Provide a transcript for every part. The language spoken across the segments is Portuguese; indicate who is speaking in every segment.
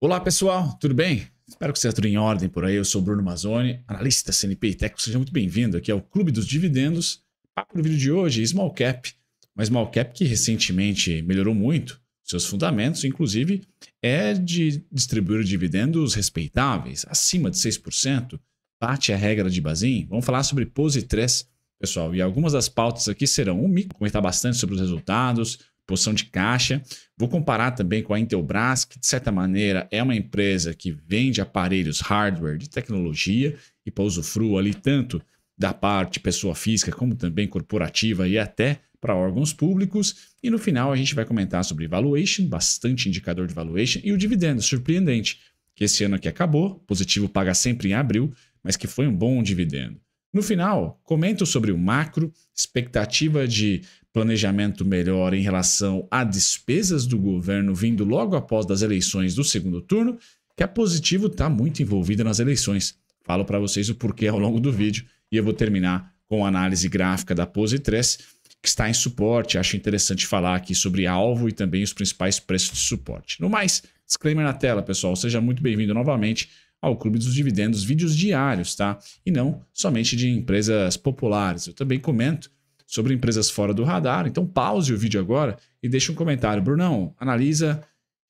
Speaker 1: Olá pessoal, tudo bem? Espero que esteja tudo em ordem por aí. Eu sou Bruno Mazzoni, analista CNP Tech. Seja muito bem-vindo aqui ao Clube dos Dividendos. Papo do vídeo de hoje, Small Cap. Uma Small Cap que recentemente melhorou muito seus fundamentos, inclusive, é de distribuir dividendos respeitáveis, acima de 6%. Bate a regra de Bazin. Vamos falar sobre Pose 3, pessoal. E algumas das pautas aqui serão o um micro, comentar bastante sobre os resultados, posição de caixa. Vou comparar também com a Intelbras, que de certa maneira é uma empresa que vende aparelhos hardware de tecnologia e para usufruo ali tanto da parte pessoa física como também corporativa e até para órgãos públicos. E no final a gente vai comentar sobre valuation, bastante indicador de valuation, e o dividendo, surpreendente, que esse ano aqui acabou, positivo paga sempre em abril, mas que foi um bom dividendo. No final, comento sobre o macro, expectativa de planejamento melhor em relação a despesas do governo vindo logo após das eleições do segundo turno, que a é Positivo está muito envolvida nas eleições. Falo para vocês o porquê ao longo do vídeo e eu vou terminar com a análise gráfica da Pose 3, que está em suporte. Acho interessante falar aqui sobre alvo e também os principais preços de suporte. No mais, disclaimer na tela, pessoal. Seja muito bem-vindo novamente ao Clube dos Dividendos, vídeos diários, tá? E não somente de empresas populares. Eu também comento sobre empresas fora do radar. Então pause o vídeo agora e deixe um comentário. Brunão, analisa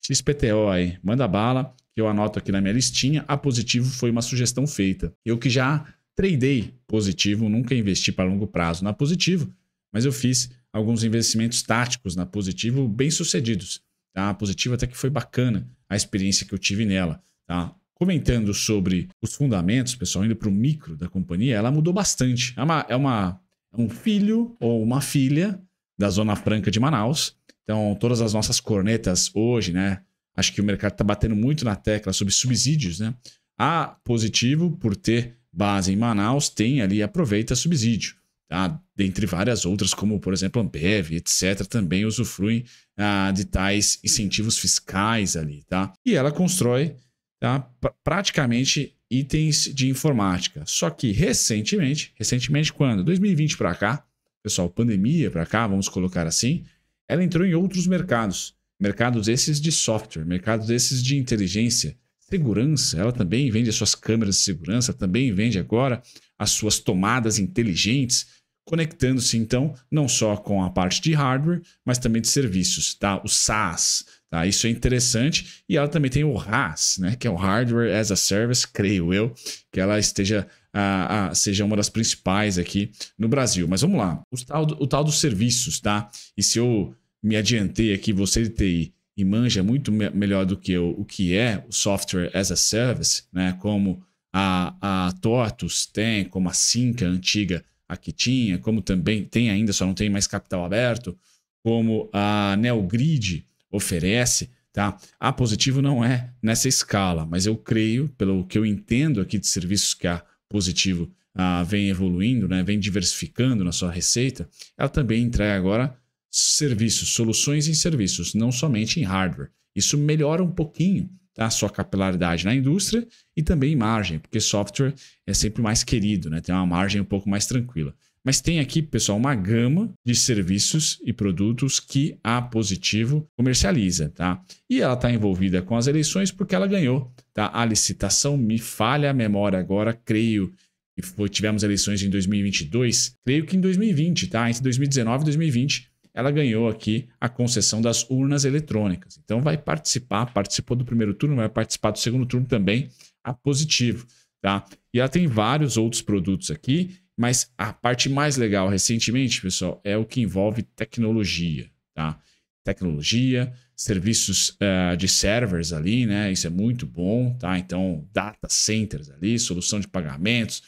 Speaker 1: XPTO aí, manda bala, que eu anoto aqui na minha listinha. A positivo foi uma sugestão feita. Eu que já tradei positivo, nunca investi para longo prazo na positivo, mas eu fiz alguns investimentos táticos na positivo bem sucedidos. Tá? A positivo até que foi bacana a experiência que eu tive nela. Tá? comentando sobre os fundamentos, pessoal, indo para o micro da companhia, ela mudou bastante. É uma, é uma um filho ou uma filha da Zona Franca de Manaus. Então, todas as nossas cornetas hoje, né? Acho que o mercado está batendo muito na tecla sobre subsídios, né? A positivo, por ter base em Manaus, tem ali, aproveita subsídio. Tá? Dentre várias outras, como, por exemplo, Ambev, etc., também usufruem ah, de tais incentivos fiscais ali, tá? E ela constrói tá? praticamente itens de informática. Só que recentemente, recentemente quando? 2020 para cá, pessoal, pandemia para cá, vamos colocar assim, ela entrou em outros mercados. Mercados esses de software, mercados esses de inteligência, segurança. Ela também vende as suas câmeras de segurança, também vende agora as suas tomadas inteligentes conectando-se então não só com a parte de hardware, mas também de serviços, tá? O SaaS, tá? Isso é interessante e ela também tem o RaaS, né? Que é o Hardware as a Service, creio eu, que ela esteja a, a, seja uma das principais aqui no Brasil. Mas vamos lá, o tal, o tal dos serviços, tá? E se eu me adiantei aqui, você de TI e manja muito me melhor do que eu o que é o software as a service, né? Como a, a Tortus tem, como a Cinca antiga a que tinha, como também tem ainda, só não tem mais capital aberto, como a Neogrid oferece, tá? A Positivo não é nessa escala, mas eu creio, pelo que eu entendo aqui de serviços que a Positivo ah, vem evoluindo, né? vem diversificando na sua receita, ela também entrega agora serviços, soluções em serviços, não somente em hardware. Isso melhora um pouquinho tá? sua capilaridade na indústria e também margem, porque software é sempre mais querido, né? tem uma margem um pouco mais tranquila. Mas tem aqui, pessoal, uma gama de serviços e produtos que a Positivo comercializa, tá? E ela está envolvida com as eleições porque ela ganhou, tá? A licitação, me falha a memória agora, creio que foi, tivemos eleições em 2022, creio que em 2020, tá? Entre 2019 e 2020, ela ganhou aqui a concessão das urnas eletrônicas. Então vai participar, participou do primeiro turno, vai participar do segundo turno também, a positivo, tá? E ela tem vários outros produtos aqui, mas a parte mais legal recentemente, pessoal, é o que envolve tecnologia, tá? Tecnologia, serviços uh, de servers ali, né? Isso é muito bom, tá? Então, data centers ali, solução de pagamentos,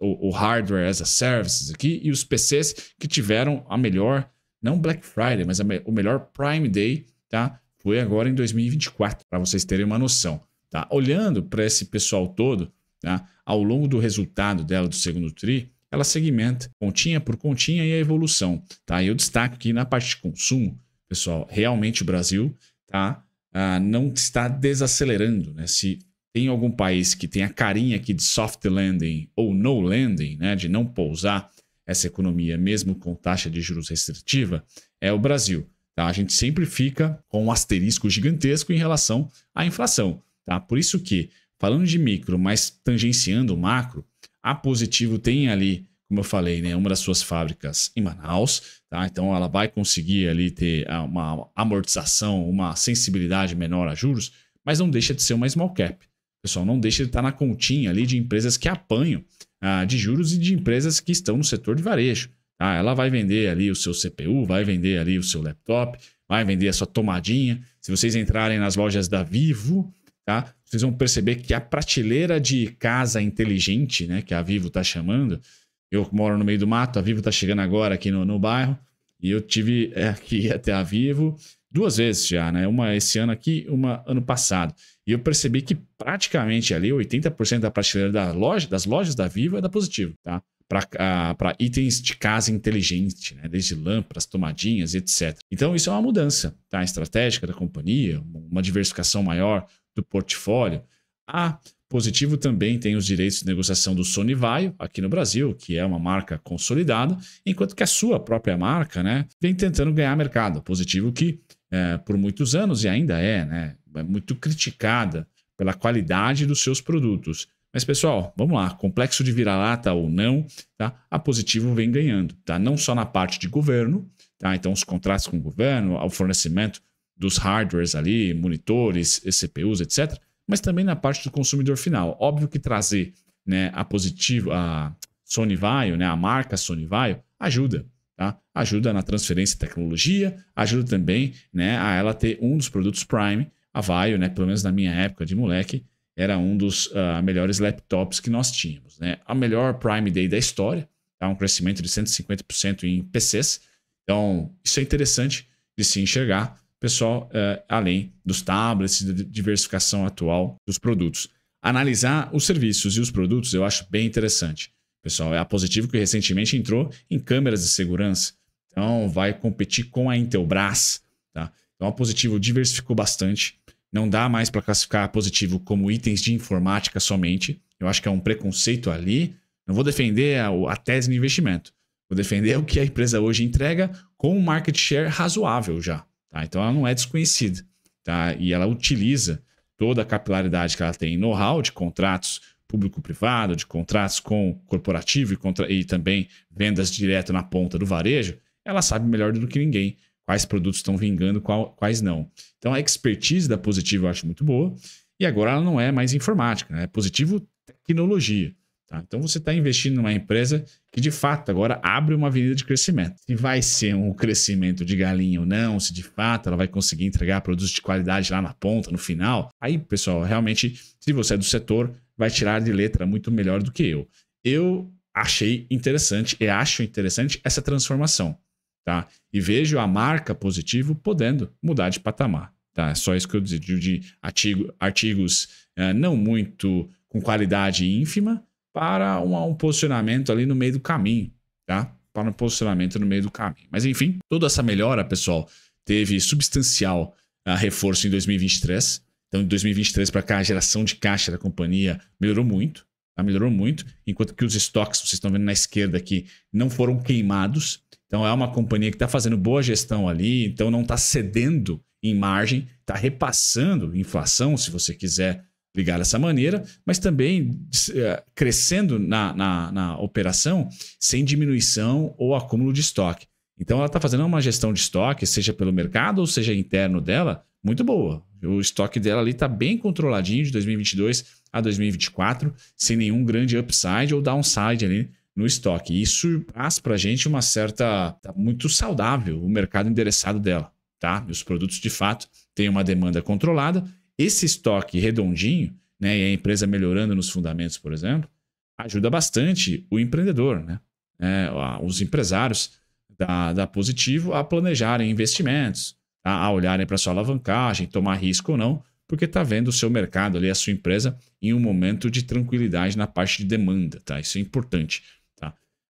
Speaker 1: o, o hardware as a services aqui e os PCs que tiveram a melhor não Black Friday, mas o melhor Prime Day, tá? Foi agora em 2024, para vocês terem uma noção, tá? Olhando para esse pessoal todo, tá? Ao longo do resultado dela do segundo tri, ela segmenta continha por continha e a evolução, tá? E eu destaco que na parte de consumo, pessoal, realmente o Brasil, tá? Ah, não está desacelerando, né? Se tem algum país que tem a carinha aqui de soft landing ou no landing, né, de não pousar, essa economia, mesmo com taxa de juros restritiva, é o Brasil. Tá? A gente sempre fica com um asterisco gigantesco em relação à inflação. Tá? Por isso que, falando de micro, mas tangenciando o macro, a Positivo tem ali, como eu falei, né, uma das suas fábricas em Manaus. Tá? Então ela vai conseguir ali ter ah, uma amortização, uma sensibilidade menor a juros, mas não deixa de ser uma small cap. Pessoal, não deixa de estar na continha ali de empresas que apanham ah, de juros e de empresas que estão no setor de varejo. Ah, ela vai vender ali o seu CPU, vai vender ali o seu laptop, vai vender a sua tomadinha. Se vocês entrarem nas lojas da Vivo, tá? Vocês vão perceber que a prateleira de casa inteligente, né, que a Vivo está chamando, eu moro no meio do mato, a Vivo está chegando agora aqui no, no bairro, e eu tive é, aqui até a Vivo duas vezes já, né? Uma esse ano aqui, uma ano passado. E eu percebi que praticamente ali 80% da prateleira da loja, das lojas da Vivo é da Positivo, tá? Para ah, itens de casa inteligente, né? desde lâmpadas, tomadinhas, etc. Então, isso é uma mudança tá? estratégica da companhia, uma diversificação maior do portfólio. A Positivo também tem os direitos de negociação do Sony Vaio aqui no Brasil, que é uma marca consolidada, enquanto que a sua própria marca né, vem tentando ganhar mercado. Positivo que é, por muitos anos e ainda é, né? É muito criticada pela qualidade dos seus produtos. Mas, pessoal, vamos lá. Complexo de vira-lata ou não, tá? a Positivo vem ganhando. Tá? Não só na parte de governo, tá? então os contratos com o governo, o fornecimento dos hardwares ali, monitores, CPUs, etc., mas também na parte do consumidor final. Óbvio que trazer né, a Positivo, a Sony Vaio, né, a marca Sony Vaio, ajuda. Tá? Ajuda na transferência de tecnologia, ajuda também né, a ela ter um dos produtos Prime a Vaio, né, pelo menos na minha época de moleque, era um dos uh, melhores laptops que nós tínhamos. Né? A melhor Prime Day da história, tá? um crescimento de 150% em PCs. Então, isso é interessante de se enxergar, pessoal, uh, além dos tablets, da diversificação atual dos produtos. Analisar os serviços e os produtos eu acho bem interessante. Pessoal, é a Positivo que recentemente entrou em câmeras de segurança. Então, vai competir com a Intelbras. Tá? Então, a é Positivo diversificou bastante não dá mais para classificar positivo como itens de informática somente. Eu acho que é um preconceito ali. Não vou defender a, a tese de investimento. Vou defender o que a empresa hoje entrega com um market share razoável já. Tá? Então ela não é desconhecida. Tá? E ela utiliza toda a capilaridade que ela tem know-how de contratos público-privado, de contratos com corporativo e, contra... e também vendas direto na ponta do varejo, ela sabe melhor do que ninguém quais produtos estão vingando, qual, quais não. Então a expertise da Positivo eu acho muito boa. E agora ela não é mais informática, né? é Positivo Tecnologia. Tá? Então você está investindo numa empresa que de fato agora abre uma avenida de crescimento. Se vai ser um crescimento de galinha ou não, se de fato ela vai conseguir entregar produtos de qualidade lá na ponta, no final. Aí, pessoal, realmente, se você é do setor, vai tirar de letra muito melhor do que eu. Eu achei interessante e acho interessante essa transformação. Tá? E vejo a marca positivo podendo mudar de patamar. Tá? É só isso que eu digo de artigo, artigos eh, não muito com qualidade ínfima para um, um posicionamento ali no meio do caminho. Tá? Para um posicionamento no meio do caminho. Mas enfim, toda essa melhora, pessoal, teve substancial uh, reforço em 2023. Então, de 2023 para cá, a geração de caixa da companhia melhorou muito. Tá? Melhorou muito. Enquanto que os estoques, vocês estão vendo na esquerda aqui, não foram queimados. Então é uma companhia que está fazendo boa gestão ali, então não está cedendo em margem, está repassando inflação, se você quiser ligar dessa maneira, mas também eh, crescendo na, na, na, operação sem diminuição ou acúmulo de estoque. Então ela está fazendo uma gestão de estoque, seja pelo mercado ou seja interno dela, muito boa. O estoque dela ali está bem controladinho de 2022 a 2024, sem nenhum grande upside ou downside ali no estoque. Isso traz para a gente uma certa. Tá muito saudável o mercado endereçado dela. Tá? E os produtos, de fato, têm uma demanda controlada. Esse estoque redondinho, né, e a empresa melhorando nos fundamentos, por exemplo, ajuda bastante o empreendedor, né? É, os empresários da, da Positivo a planejarem investimentos, a, tá? a olharem para sua alavancagem, tomar risco ou não, porque está vendo o seu mercado ali, a sua empresa, em um momento de tranquilidade na parte de demanda, tá? Isso é importante.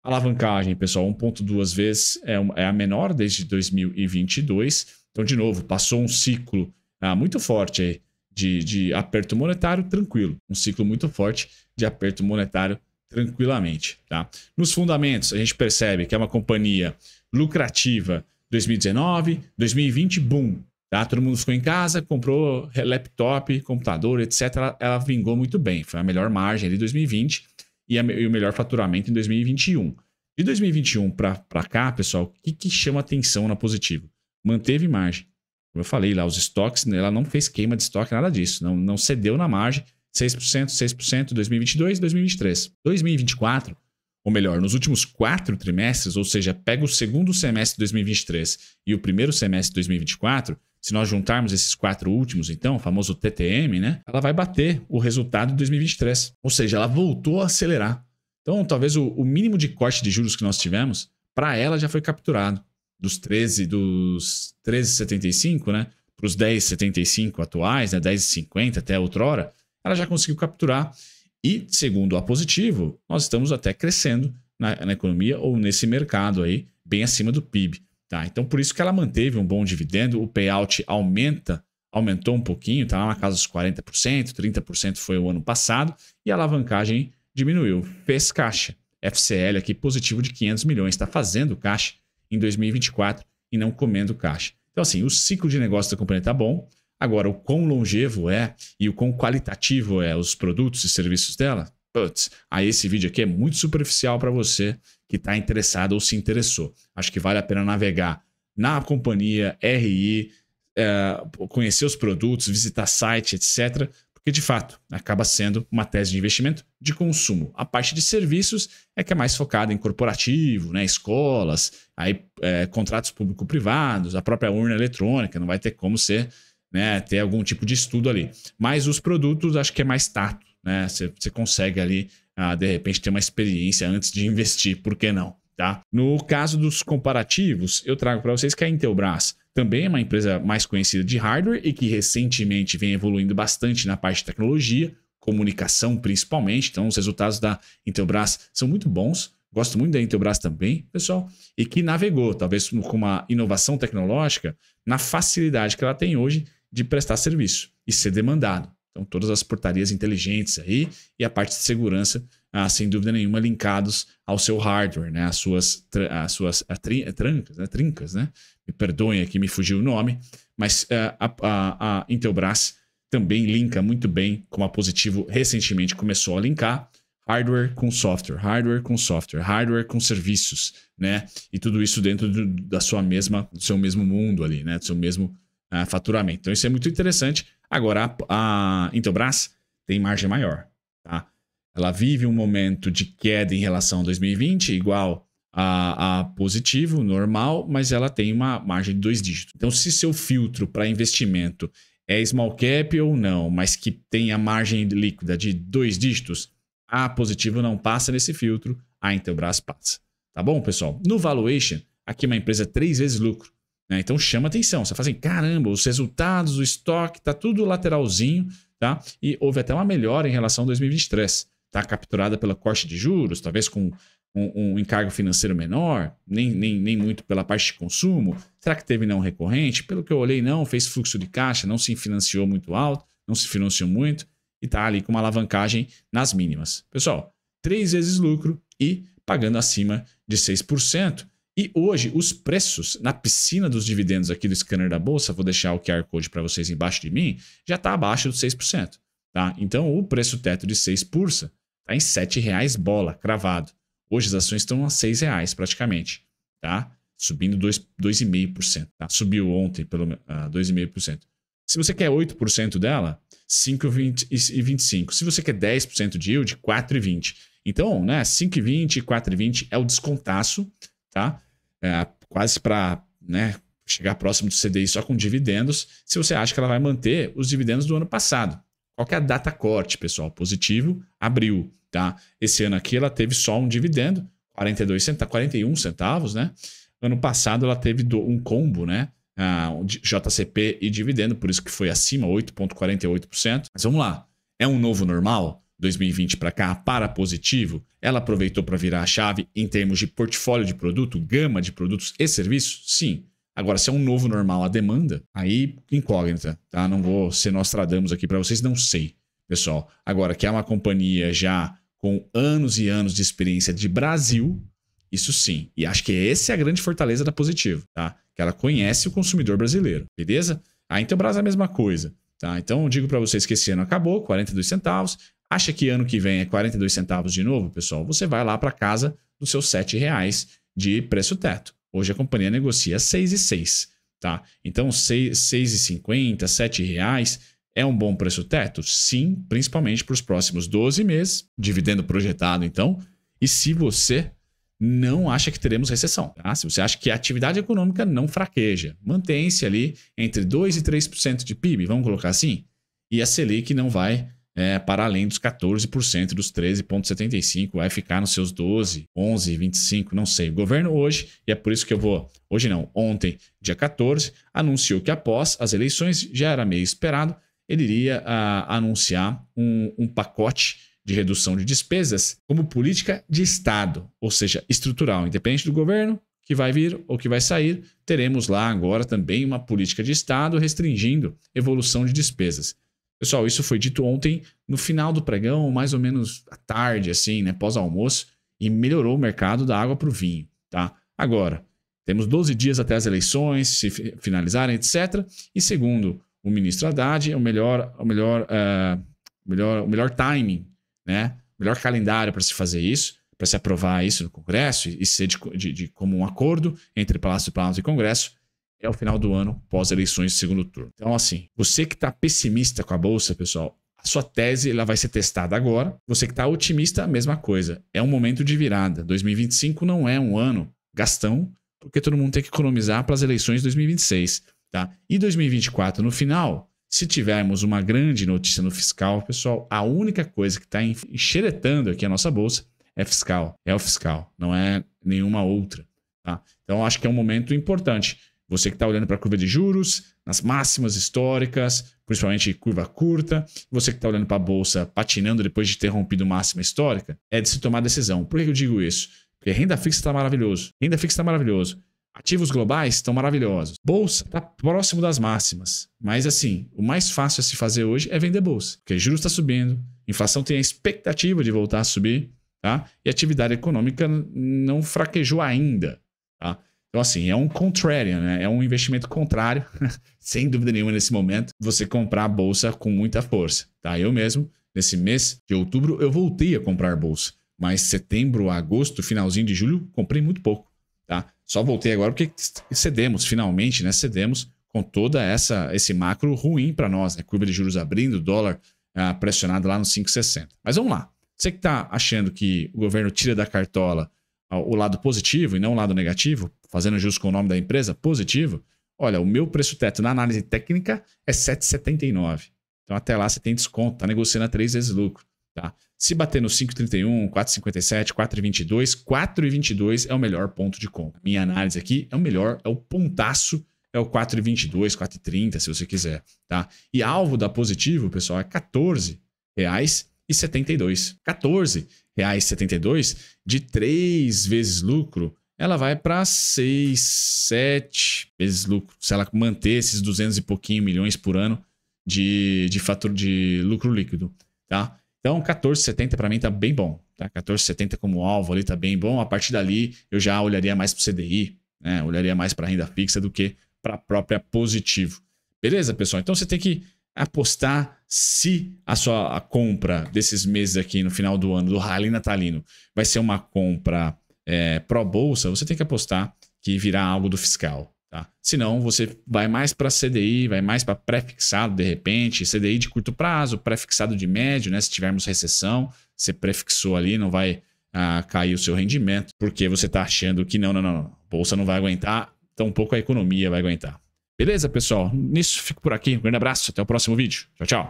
Speaker 1: Alavancagem, pessoal, 1,2 vezes é, é, a menor desde 2022. Então, de novo, passou um ciclo ah, muito forte aí de, de aperto monetário tranquilo. Um ciclo muito forte de aperto monetário tranquilamente. Tá? Nos fundamentos, a gente percebe que é uma companhia lucrativa. 2019, 2020, boom. Tá? Todo mundo ficou em casa, comprou laptop, computador, etc. Ela vingou muito bem. Foi a melhor margem de 2020 e, a, e o melhor faturamento em 2021. De 2021 para cá, pessoal, o que, que chama atenção na positivo? Manteve margem. Como eu falei lá, os estoques, né, ela não fez queima de estoque, nada disso. Não, não cedeu na margem. 6%, 6%, 2022 2023. 2024, ou melhor, nos últimos quatro trimestres, ou seja, pega o segundo semestre de 2023 e o primeiro semestre de 2024, se nós juntarmos esses quatro últimos, então, o famoso TTM, né? Ela vai bater o resultado de 2023. Ou seja, ela voltou a acelerar. Então, talvez o, o mínimo de corte de juros que nós tivemos, para ela já foi capturado. Dos 13, dos 13,75, né? Para os 10,75 atuais, né? 10,50 até outrora, ela já conseguiu capturar. E, segundo a positivo, nós estamos até crescendo na, na economia ou nesse mercado aí, bem acima do PIB. Tá? Então, por isso que ela manteve um bom dividendo, o payout aumenta, aumentou um pouquinho, está lá na casa dos 40%, 30% foi o ano passado, e a alavancagem diminuiu. Fez caixa. FCL aqui positivo de 500 milhões, está fazendo caixa em 2024 e não comendo caixa. Então, assim, o ciclo de negócio da companhia está bom. Agora, o quão longevo é e o quão qualitativo é os produtos e serviços dela, Putz, aí esse vídeo aqui é muito superficial para você que está interessado ou se interessou. Acho que vale a pena navegar na companhia RI, é, conhecer os produtos, visitar site, etc. Porque, de fato, acaba sendo uma tese de investimento de consumo. A parte de serviços é que é mais focada em corporativo, né, escolas, aí, é, contratos público-privados, a própria urna eletrônica, não vai ter como ser né, ter algum tipo de estudo ali. Mas os produtos acho que é mais tato, né? Você, consegue ali, ah, de repente, ter uma experiência antes de investir, por que não? Tá? No caso dos comparativos, eu trago para vocês que a Intelbras também é uma empresa mais conhecida de hardware e que recentemente vem evoluindo bastante na parte de tecnologia, comunicação principalmente. Então, os resultados da Intelbras são muito bons. Gosto muito da Intelbras também, pessoal, e que navegou, talvez com uma inovação tecnológica, na facilidade que ela tem hoje de prestar serviço e ser demandado. Então, todas as portarias inteligentes aí e a parte de segurança, ah, sem dúvida nenhuma, linkados ao seu hardware, né? As suas, as suas é, trancas, né? trincas, né? Me perdoem aqui, me fugiu o nome, mas ah, a, a, a Intelbras também linka muito bem, como a Positivo recentemente começou a linkar hardware com software, hardware com software, hardware com serviços, né? E tudo isso dentro do, da sua mesma, do seu mesmo mundo ali, né? Do seu mesmo ah, faturamento. Então isso é muito interessante Agora, a, a Intelbras tem margem maior. Tá? Ela vive um momento de queda em relação a 2020, igual a, a positivo, normal, mas ela tem uma margem de dois dígitos. Então, se seu filtro para investimento é small cap ou não, mas que tem a margem líquida de dois dígitos, a positivo não passa nesse filtro, a Intelbras passa. Tá bom, pessoal? No valuation, aqui uma empresa é três vezes lucro. Né? Então chama atenção. Você fala assim, caramba, os resultados, o estoque, tá tudo lateralzinho, tá? E houve até uma melhora em relação a 2023. Tá capturada pela corte de juros, talvez com um, um, encargo financeiro menor, nem, nem, nem muito pela parte de consumo. Será que teve não recorrente? Pelo que eu olhei, não, fez fluxo de caixa, não se financiou muito alto, não se financiou muito e tá ali com uma alavancagem nas mínimas. Pessoal, três vezes lucro e pagando acima de 6%. E hoje, os preços na piscina dos dividendos aqui do scanner da bolsa, vou deixar o QR Code para vocês embaixo de mim, já está abaixo dos 6%. Tá? Então, o preço teto de 6 pursa está em R$7,00 bola, cravado. Hoje as ações estão a R$6,00 praticamente, tá? Subindo 2,5%. Tá? Subiu ontem pelo uh, ah, 2,5%. Se você quer 8% dela, 5,25. Se você quer 10% de yield, 4,20. Então, né, 5,20 4,20 é o descontaço, tá? é, quase para né, chegar próximo do CDI só com dividendos, se você acha que ela vai manter os dividendos do ano passado. Qual é a data corte, pessoal? Positivo, abril, tá? Esse ano aqui ela teve só um dividendo, 42 centavos, 41 centavos, né? Ano passado ela teve um combo, né? Ah, JCP e dividendo, por isso que foi acima, 8,48%. Mas vamos lá, é um novo normal? 2020 para cá para positivo, ela aproveitou para virar a chave em termos de portfólio de produto, gama de produtos e serviços? Sim. Agora, se é um novo normal a demanda, aí incógnita, tá? Não vou ser Nostradamus aqui para vocês, não sei, pessoal. Agora, que é uma companhia já com anos e anos de experiência de Brasil, isso sim. E acho que essa é a grande fortaleza da Positivo, tá? Que ela conhece o consumidor brasileiro, beleza? A ah, Intelbras então, é a mesma coisa. Tá, então eu digo para vocês que esse ano acabou, 42 centavos. Acha que ano que vem é 42 centavos de novo, pessoal? Você vai lá para casa dos seus 7 reais de preço teto. Hoje a companhia negocia 6,6, tá? Então 6,50, 7 reais é um bom preço teto? Sim, principalmente para os próximos 12 meses, dividendo projetado então. E se você não acha que teremos recessão. Tá? Se você acha que a atividade econômica não fraqueja, mantém-se ali entre 2% e 3% de PIB, vamos colocar assim, e a Selic não vai é, para além dos 14%, dos 13,75%, vai ficar nos seus 12%, 11%, 25%, não sei. O governo hoje, e é por isso que eu vou, hoje não, ontem, dia 14, anunciou que após as eleições, já era meio esperado, ele iria a, ah, anunciar um, um pacote de redução de despesas como política de Estado, ou seja, estrutural, independente do governo, que vai vir ou que vai sair, teremos lá agora também uma política de Estado restringindo evolução de despesas. Pessoal, isso foi dito ontem no final do pregão, mais ou menos à tarde, assim, né? Pós-almoço, e melhorou o mercado da água para o vinho, tá? Agora, temos 12 dias até as eleições se finalizarem, etc. E segundo o ministro Haddad, é o melhor, o melhor, uh, melhor, o melhor timing, né? O melhor calendário para se fazer isso, para se aprovar isso no Congresso e, ser de, de, de como um acordo entre Palácio do Planalto e Congresso é o final do ano, pós-eleições, segundo turno. Então, assim, você que está pessimista com a Bolsa, pessoal, a sua tese ela vai ser testada agora. Você que está otimista, a mesma coisa. É um momento de virada. 2025 não é um ano gastão, porque todo mundo tem que economizar para as eleições de 2026. Tá? E 2024, no final, se tivermos uma grande notícia no fiscal, pessoal, a única coisa que está enxeretando aqui a nossa bolsa é fiscal. É o fiscal, não é nenhuma outra. Tá? Então, acho que é um momento importante. Você que está olhando para a curva de juros, nas máximas históricas, principalmente curva curta, você que está olhando para a bolsa patinando depois de ter rompido máxima histórica, é de se tomar decisão. Por que eu digo isso? Porque renda fixa está maravilhoso. Renda fixa está maravilhoso. Ativos globais estão maravilhosos. Bolsa está próximo das máximas. Mas assim, o mais fácil a se fazer hoje é vender bolsa. Porque juros está subindo, inflação tem a expectativa de voltar a subir, tá? E atividade econômica não fraquejou ainda, tá? Então, assim, é um contrarian, né? É um investimento contrário, sem dúvida nenhuma nesse momento, você comprar a bolsa com muita força, tá? Eu mesmo, nesse mês de outubro, eu voltei a comprar bolsa, mas setembro, agosto, finalzinho de julho, comprei muito pouco, tá? Só voltei agora porque cedemos, finalmente, né? Cedemos com toda essa esse macro ruim para nós, né? Curva de juros abrindo, dólar ah, pressionado lá no 5,60. Mas vamos lá. Você que está achando que o governo tira da cartola ah, o lado positivo e não o lado negativo, fazendo justo com o nome da empresa, positivo, olha, o meu preço teto na análise técnica é 7,79. Então até lá você tem desconto, está negociando a três vezes lucro. Tá? Se bater no 5,31, 4,57, 4,22, 4,22 é o melhor ponto de compra. Minha análise aqui é o melhor, é o pontaço, é o 4,22, 4,30 se você quiser. Tá? E alvo da positivo, pessoal, é 14 reais e 72. reais de três vezes lucro ela vai para 6, 7 vezes lucro. Se ela manter esses 200 e pouquinho milhões por ano de, de fator de lucro líquido, tá? Então, 14,70 para mim tá bem bom, tá? 14,70 como alvo ali tá bem bom. A partir dali, eu já olharia mais pro CDI, né? Olharia mais para renda fixa do que para a própria positivo. Beleza, pessoal? Então, você tem que apostar se a sua a compra desses meses aqui no final do ano do rally natalino vai ser uma compra é, pró-bolsa, você tem que apostar que virá algo do fiscal. Tá? Senão, você vai mais para CDI, vai mais para pré-fixado de repente, CDI de curto prazo, pré-fixado de médio, né? Se tivermos recessão, você prefixou ali, não vai ah, cair o seu rendimento, porque você está achando que não, não, não, não, bolsa não vai aguentar, tampouco a economia vai aguentar. Beleza, pessoal? Nisso, fico por aqui. Um grande abraço, até o próximo vídeo. Tchau, tchau.